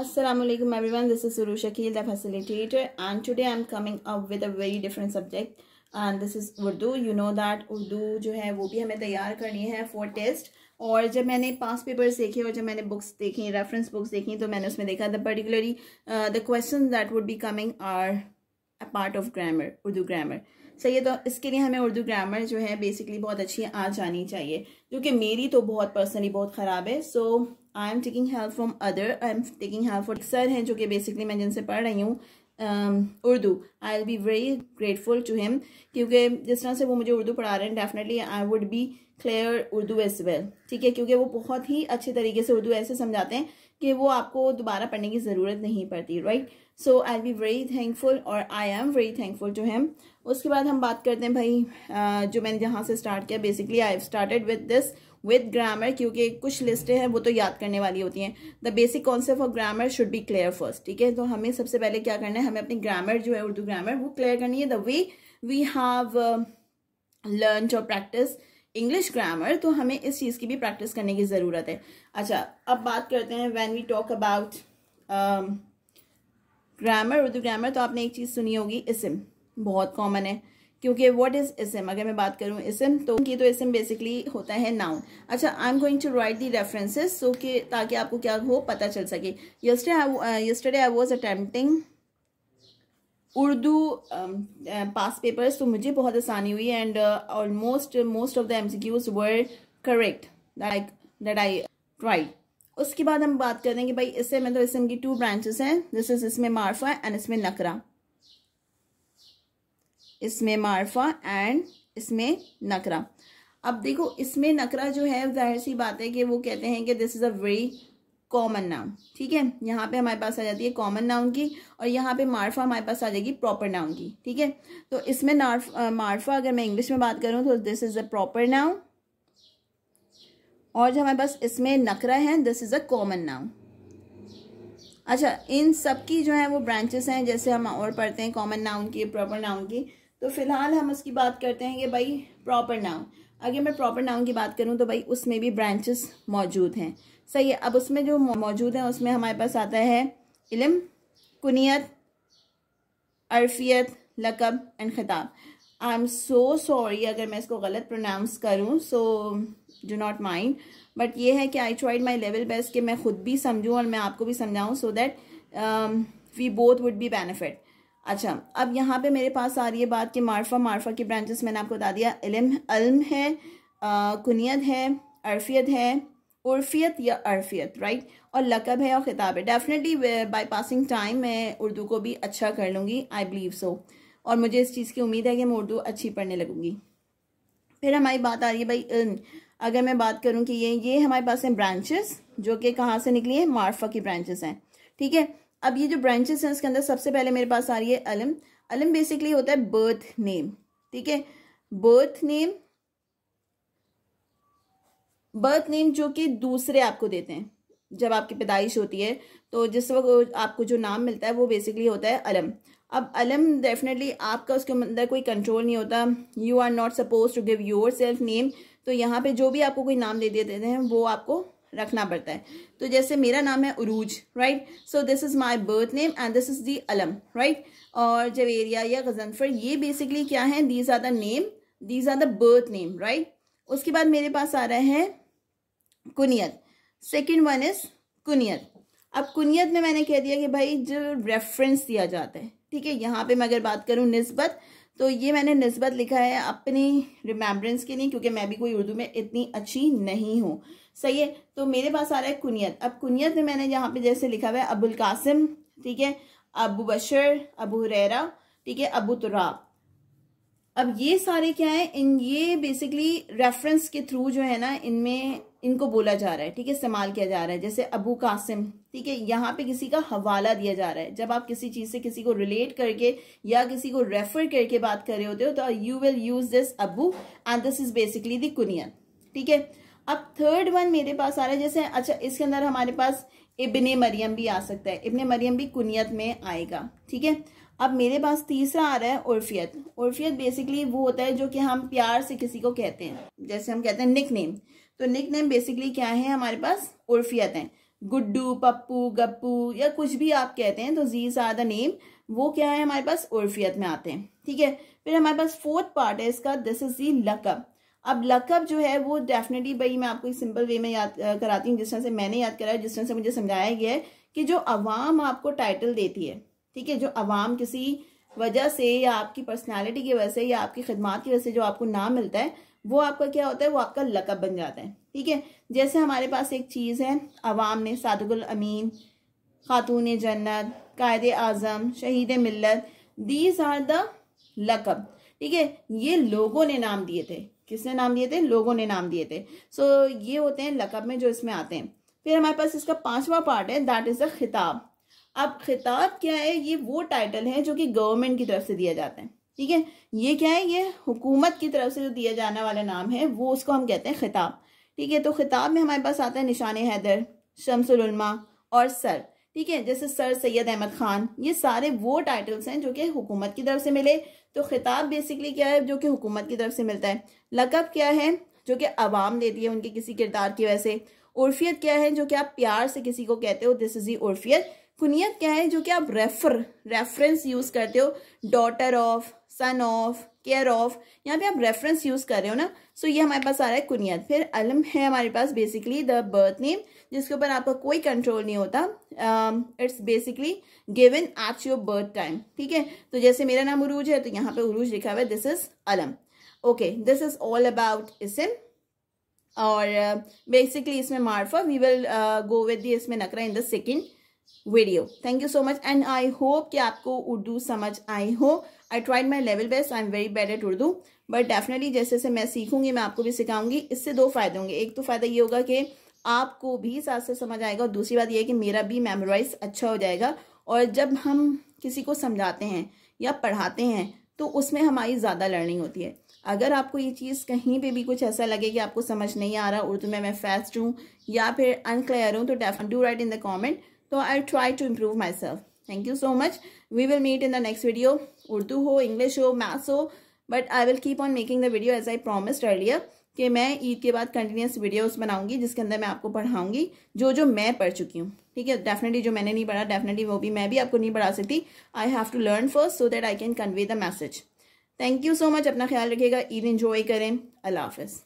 Assalamu alaikum everyone this is Suru Shakil the facilitator and today I'm coming up with a very different subject and this is Urdu you know that Urdu जो है वो भी हमें तैयार करनी है for test और जब मैंने पास पेपर्स देखे और जब मैंने बुक्स देखी रेफरेंस बुक्स देखी तो मैंने उसमें देखा the particularly the question that would be coming are a part of grammar Urdu grammar सही है तो इसके लिए हमें उर्दू ग्रामर जो है बेसिकली बहुत अच्छी आ जानी चाहिए जो कि मेरी तो बहुत पर्सनली बहुत ख़राब है so I am taking help from other I am taking help for sir हैं जो कि बेसिकली मैं जिनसे पढ़ रही हूँ um, Urdu I will be very grateful to him क्योंकि जिस तरह से वो मुझे उर्दू पढ़ा रहे हैं definitely I would be clear Urdu as well ठीक है क्योंकि वो बहुत ही अच्छे तरीके से उर्दू ऐसे समझाते हैं कि वो आपको दोबारा पढ़ने की ज़रूरत नहीं पड़ती right right? So I be very thankful और I am very thankful to him उसके बाद हम बात करते हैं भाई जो मैंने जहाँ से स्टार्ट किया basically I have started with this with grammar क्योंकि कुछ लिस्टें हैं वो तो याद करने वाली होती हैं the basic concept of grammar should be clear first ठीक है तो हमें सबसे पहले क्या करना है हमें अपनी ग्रामर जो है उर्दू ग्रामर वो क्लियर करनी है the way we have learn और प्रैक्टिस इंग्लिश ग्रामर तो हमें इस चीज़ की भी प्रैक्टिस करने की ज़रूरत है अच्छा अब बात करते हैं when we talk about grammar Urdu grammar तो आपने एक चीज़ सुनी होगी इसम बहुत कॉमन है क्योंकि व्हाट इज़ इसम अगर मैं बात करूँ इसम तो ये तो इसम बेसिकली होता है नाउन अच्छा I am going to write the references so के ताकि आपको क्या हो पता चल सके yesterday I was attempting Urdu past um, papers uh, तो मुझे बहुत आसानी हुई and almost most of the M C Qs were correct that I that I tried उसके बाद हम बात देंगे भाई इससे मतलब इसम की टू ब्रांचेस हैं दिस इज इसमें मारफा एंड इसमें नकरा इसमें मारफा एंड इसमें नकरा अब देखो इसमें नकरा जो है जाहिर सी बात है कि वो कहते हैं कि this is a very common noun ठीक है यहाँ पे हमारे पास आ जाती है कॉमन नाउन की और यहाँ पे मार्फा हमारे पास आ जाएगी प्रॉपर नाउन की ठीक है तो इसमें मार्फा अगर मैं इंग्लिश में बात करूँ तो this is a proper noun और जो हमारे पास इसमें नकरा है this is a common noun अच्छा इन सब की जो है वो ब्रांचेस हैं जैसे हम और पढ़ते हैं कॉमन नाउन की प्रॉपर नाउन की तो फिलहाल हम उसकी बात करते हैं कि भाई प्रॉपर नाउन अगर मैं प्रॉपर नाउन की बात करूं तो भाई उसमें भी ब्रांचेस मौजूद हैं सही है अब उसमें जो मौजूद हैं उसमें हमारे पास आता है इलम कुनीत अरफियत लकब एंड खिताब आई एम सो सॉरी अगर मैं इसको गलत प्रोनाउंस करूँ so do not mind but ये है कि I tried my level best कि मैं खुद भी समझूँ और मैं आपको भी समझाऊँ so that we both would be benefit अच्छा अब यहाँ पे मेरे पास आ रही है बात कि मार्फा मार्फा की ब्रांचेस मैंने आपको बता दिया इलम अलम है आ, कुनियत है अरफियत है उर्फियत या अरफियत राइट और लकब है और ख़िताब है डेफिनेटली बाई पासिंग टाइम मैं उर्दू को भी अच्छा कर लूँगी आई बिलीव सो और मुझे इस चीज़ की उम्मीद है कि मैं उर्दू अच्छी पढ़ने लगूंगी फिर हमारी बात आ रही है भाई अगर मैं बात करूँ कि ये ये हमारे पास हैं ब्रांचेस जो कि कहाँ से निकली है मार्फा की ब्रांचेस हैं ठीक है अब ये जो ब्रांचेस हैं उसके अंदर सबसे पहले मेरे पास आ रही है अलम अलम बेसिकली होता है बर्थ नेम ठीक है बर्थ नेम बर्थ नेम जो कि दूसरे आपको देते हैं जब आपकी पैदाइश होती है तो जिस वक्त आपको जो नाम मिलता है वो बेसिकली होता है अलम अब अलम डेफिनेटली आपका उसके अंदर कोई कंट्रोल नहीं होता you are not suppose to give yourself name तो यहाँ पे जो भी आपको कोई नाम दे दिए देते हैं वो आपको रखना पड़ता है तो जैसे मेरा नाम है Urooj right so this is my birth name and this is the अलम राइट और जवेरिया या गजनफर ये बेसिकली क्या है these are the name these are the birth name right उसके बाद मेरे पास आ रहा है कुनियत सेकेंड वन इज़ कुनियत अब कुनियत में मैंने कह दिया कि भाई जो रेफरेंस दिया जाता है ठीक है यहाँ पे मैं अगर बात करूँ नस्बत तो ये मैंने नस्बत लिखा है अपनी रिमेम्बरेंस के लिए क्योंकि मैं भी कोई उर्दू में इतनी अच्छी नहीं हूँ सही है तो मेरे पास आ रहा है कुनियत अब कुनियत में मैंने यहाँ पे जैसे लिखा हुआ है अबुल कासिम ठीक है अबू बशर अबू हुरैरा ठीक है अबू तुराब अब ये सारे क्या है इन ये बेसिकली रेफरेंस के थ्रू जो है ना इनमें इनको बोला जा रहा है ठीक है इस्तेमाल किया जा रहा है जैसे अबू कासिम ठीक है यहाँ पे किसी का हवाला दिया जा रहा है जब आप किसी चीज़ से किसी को रिलेट करके या किसी को रेफर करके बात कर रहे होते हो तो यू विल यूज दिस अबू एंड दिस इज बेसिकली दुनिया ठीक है अब थर्ड वन मेरे पास आ रहा है जैसे अच्छा इसके अंदर हमारे पास इबन मरियम भी आ सकता है इबन मरियम भी कुनियत में आएगा ठीक है अब मेरे पास तीसरा आ रहा है उर्फियत उर्फियत बेसिकली वो होता है जो कि हम प्यार से किसी को कहते हैं जैसे हम कहते हैं निक नेम तो निक नेम बेसिकली क्या है हमारे पास उर्फियत हैं गुड्डू पप्पू गप्पू या कुछ भी आप कहते हैं तो जीज आर द नेम वो क्या है हमारे पास उर्फियत में आते हैं ठीक है फिर हमारे पास फोर्थ पार्ट है इसका दिस इज दी लकअप अब लकअप जो है वो डेफिनेटली भाई मैं आपको एक सिंपल वे में याद कराती हूँ जिस तरह से मैंने याद कराया जिस तरह से मुझे समझाया गया है कि जो अवाम आपको टाइटल देती है ठीक है जो अवाम किसी वजह से या आपकी पर्सनालिटी की वजह से या आपकी खदमात की वजह से जो आपको नाम मिलता है वो आपका क्या होता है वो आपका लकब बन जाता है ठीक है जैसे हमारे पास एक चीज़ है अवाम ने सादुल अमीन खातून जन्नत कायद आज़म शहीद मिलत दीज आर द लकब ठीक है ये लोगों ने नाम दिए थे किसने नाम दिए थे लोगों ने नाम दिए थे सो so, ये होते हैं लकब में जो इसमें आते हैं फिर हमारे पास इसका पांचवा पार्ट है दैट इज़ द खिताब अब खिताब क्या है ये वो टाइटल है जो कि गवर्नमेंट की तरफ से दिया जाता है ठीक है ये क्या है ये हुकूमत की तरफ से जो दिया जाने वाला नाम है वो उसको हम कहते हैं खिताब ठीक है तो खिताब में हमारे पास आता है निशान हैदर शमसलमा और सर ठीक है जैसे सर सैयद अहमद खान ये सारे वो टाइटल्स हैं जो कि हुकूमत की तरफ से मिले तो खिताब बेसिकली क्या है जो कि हुकूमत की तरफ से मिलता है लकब क्या है जो कि आवाम देती है उनके किसी किरदार की वजह से उर्फियत क्या है जो कि आप प्यार से किसी को कहते हो दिस इज़ दी उर्फियत कुनियत क्या है जो कि आप रेफर रेफरेंस यूज करते हो daughter of son of care of यहाँ पे आप रेफरेंस यूज कर रहे हो ना सो so ये हमारे पास आ रहा है कुनियत फिर अलम है हमारे पास बेसिकली द बर्थ नेम जिसके ऊपर आपका कोई कंट्रोल नहीं होता it's basically given at your birth time ठीक है तो जैसे मेरा नाम उरूज है तो यहाँ पे उरूज लिखा हुआ है दिस इज अलम okay this is all about इसम और बेसिकली uh, इसमें मार्फा वी विल गो विद इसमें नकरा in the second video thank you so much and I hope कि आपको उर्दू समझ आई हो I tried my level best I am very bad at Urdu but definitely जैसे जैसे मैं सीखूंगी मैं आपको भी सिखाऊंगी इससे दो फायदे होंगे एक तो फायदा ये होगा कि आपको भी साथ से समझ आएगा और दूसरी बात यह है कि मेरा भी मेमोराइज अच्छा हो जाएगा और जब हम किसी को समझाते हैं या पढ़ाते हैं तो उसमें हमारी ज़्यादा लर्निंग होती है अगर आपको ये चीज़ कहीं पे भी कुछ ऐसा लगे कि आपको समझ नहीं आ रहा उर्दू में मैं फैस्ट हूँ या फिर अनक्लियर हूँ तो डेफ do write in the comment तो I try to improve myself thank you so much we will meet in the next video Urdu हो इंग्लिश हो मैथ्स हो but I will keep on making the video as I promise earlier कि मैं ईद के बाद continuous videos बनाऊंगी जिसके अंदर मैं आपको पढ़ाऊंगी जो जो मैं पढ़ चुकी हूँ ठीक है डेफिनेटली जो मैंने नहीं पढ़ा डेफिनेटली वो भी मैं भी आपको नहीं पढ़ा सकती I have to learn first so that I can convey the message thank you so much अपना ख्याल रखिएगा ईद इन्जॉय करें अल्लाह हाफिज़